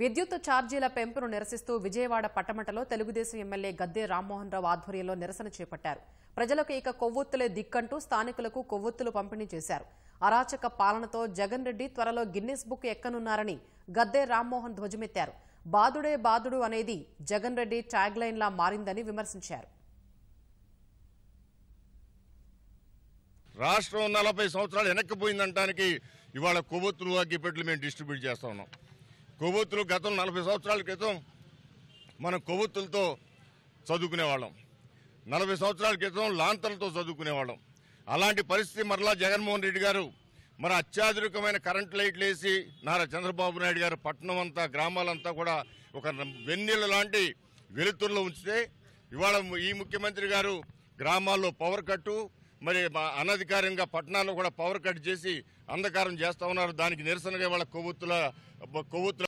విద్యుత్ ఛార్జీల పెంపును నిరసిస్తూ విజయవాడ పట్టమటలో తెలుగుదేశం ఎమ్మెల్యే గద్దె రామ్మోహన్ రావు ఆధ్వర్యంలో నిరసన చేపట్టారు ప్రజలకు ఇక కొవ్వొత్తులే దిక్కంటూ స్థానికులకు కొవ్వొత్తులు పంపిణీ చేశారు అరాచక పాలనతో జగన్ రెడ్డి త్వరలో గిన్నెస్ బుక్ ఎక్కనున్నారని గద్దె రామ్మోహన్ ధ్వజమెత్తారు బాదుడే బాదుడు అనేది జగన్ రెడ్డి ట్యాగ్లైన్లా మారిందని విమర్శించారు రాష్ట్రం నలభై సంవత్సరాలు వెనక్కిపోయిందంటానికి ఇవాళ కొవ్వొత్తులు అగ్గిపెట్లు మేము డిస్ట్రిబ్యూట్ చేస్తా ఉన్నాం కొవ్వొత్తులు గతం నలభై సంవత్సరాల క్రితం మనం కొవ్వొత్తులతో చదువుకునేవాళ్ళం నలభై సంవత్సరాల క్రితం లాంతలతో చదువుకునేవాళ్ళం అలాంటి పరిస్థితి మరలా జగన్మోహన్ రెడ్డి గారు మరి అత్యాధునికమైన కరెంట్ లైట్లు వేసి నారా చంద్రబాబు నాయుడు గారు పట్టణం అంతా గ్రామాలంతా కూడా ఒక వెన్నెల లాంటి వెలుతురులో ఉంచితే ఇవాళ ఈ ముఖ్యమంత్రి గారు గ్రామాల్లో పవర్ కట్టు మరి అనధికారికంగా పట్టణాల్లో కూడా పవర్ కట్ చేసి అంధకారం చేస్తూ ఉన్నారు దానికి నిరసనగా ఇవాళ కొవ్వొత్తుల కొవ్వొత్తుల